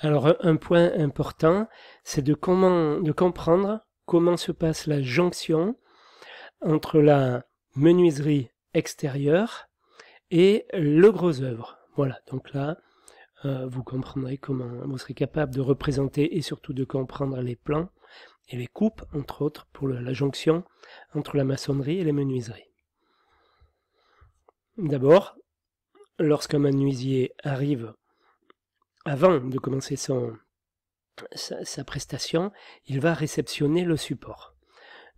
Alors un point important, c'est de, comment, de comprendre comment se passe la jonction entre la menuiserie extérieure et le gros œuvre. Voilà, donc là, euh, vous comprendrez comment vous serez capable de représenter et surtout de comprendre les plans et les coupes, entre autres, pour la jonction entre la maçonnerie et les menuiseries. D'abord, lorsqu'un menuisier arrive avant de commencer son, sa, prestation, il va réceptionner le support.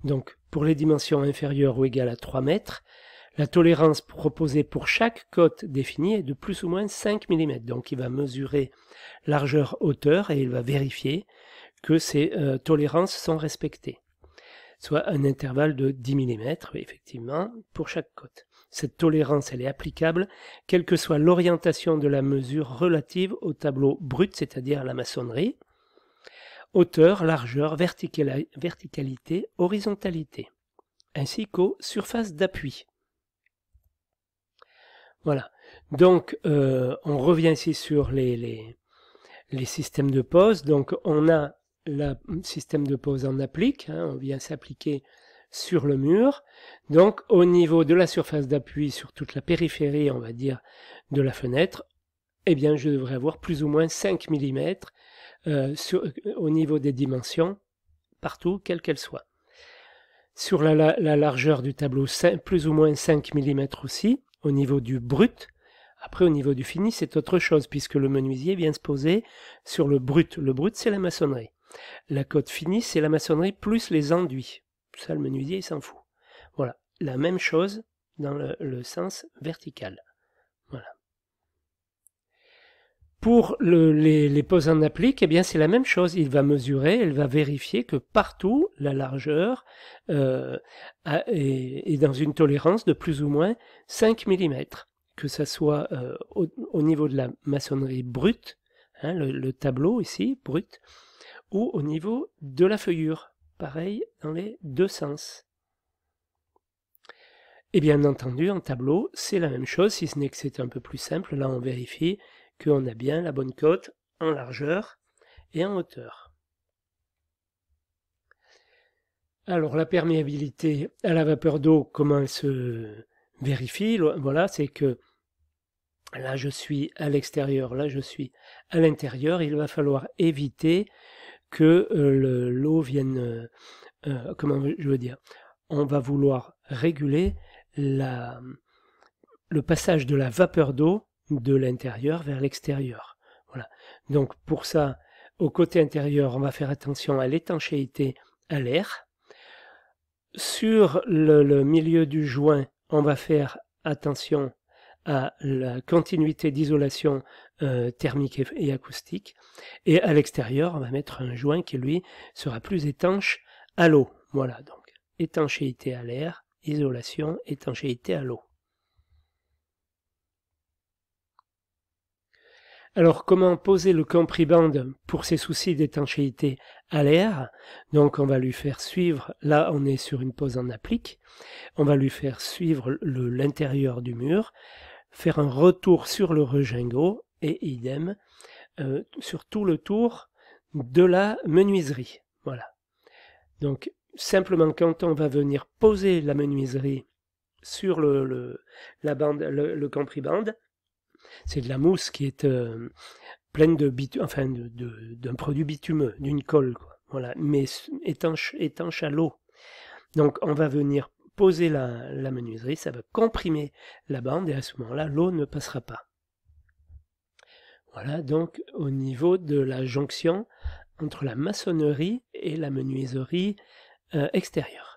Donc, pour les dimensions inférieures ou égales à 3 mètres, la tolérance proposée pour chaque côte définie est de plus ou moins 5 mm. Donc, il va mesurer largeur-hauteur et il va vérifier que ces euh, tolérances sont respectées, soit un intervalle de 10 mm, effectivement, pour chaque côte. Cette tolérance, elle est applicable, quelle que soit l'orientation de la mesure relative au tableau brut, c'est-à-dire la maçonnerie, hauteur, largeur, verticalité, horizontalité, ainsi qu'aux surfaces d'appui. Voilà. Donc, euh, on revient ici sur les, les, systèmes de pose. Donc, on a le système de pose en applique. Hein, on vient s'appliquer sur le mur, donc au niveau de la surface d'appui sur toute la périphérie, on va dire, de la fenêtre, eh bien je devrais avoir plus ou moins 5 mm euh, euh, au niveau des dimensions, partout, quelles qu'elles soient. Sur la, largeur du tableau, plus ou moins 5 mm aussi, au niveau du brut. Après, au niveau du fini, c'est autre chose, puisque le menuisier vient se poser sur le brut. Le brut, c'est la maçonnerie. La côte finie, c'est la maçonnerie plus les enduits ça, le menuisier, il s'en fout. Voilà, la même chose dans le, sens vertical. Voilà. Pour les, les poses en applique, eh bien c'est la même chose. Il va mesurer, il va vérifier que partout la largeur euh, est, dans une tolérance de plus ou moins 5 mm, que ça soit euh, au, niveau de la maçonnerie brute, hein, le, le, tableau ici brut, ou au niveau de la feuillure, pareil dans les deux sens. Et bien entendu, en tableau, c'est la même chose, si ce n'est que c'est un peu plus simple. Là, on vérifie qu'on a bien la bonne cote en largeur et en hauteur. Alors, la perméabilité à la vapeur d'eau, comment elle se vérifie Voilà, c'est que là, je suis à l'extérieur, là, je suis à l'intérieur. Il va falloir éviter que euh, l'eau vienne, euh, euh, comment je veux dire, on va vouloir réguler la, le passage de la vapeur d'eau de l'intérieur vers l'extérieur. Voilà. Donc pour ça, au côté intérieur, on va faire attention à l'étanchéité à l'air. Sur le, le, milieu du joint, on va faire attention à la continuité d'isolation euh, thermique et acoustique. Et à l'extérieur, on va mettre un joint qui, lui, sera plus étanche à l'eau. Voilà, donc étanchéité à l'air, isolation, étanchéité à l'eau. Alors, comment poser le compriband pour ses soucis d'étanchéité à l'air Donc, on va lui faire suivre, là on est sur une pose en applique, on va lui faire suivre l'intérieur du mur, faire un retour sur le Regingo et idem euh, sur tout le tour de la menuiserie. Voilà. Donc simplement quand on va venir poser la menuiserie sur le, la bande, le, c'est de la mousse qui est euh, pleine de enfin d'un de, produit bitumeux, d'une colle, Voilà, mais étanche, étanche à l'eau. Donc on va venir poser la, menuiserie, ça va comprimer la bande et à ce moment-là, l'eau ne passera pas. Voilà donc au niveau de la jonction entre la maçonnerie et la menuiserie euh, extérieure.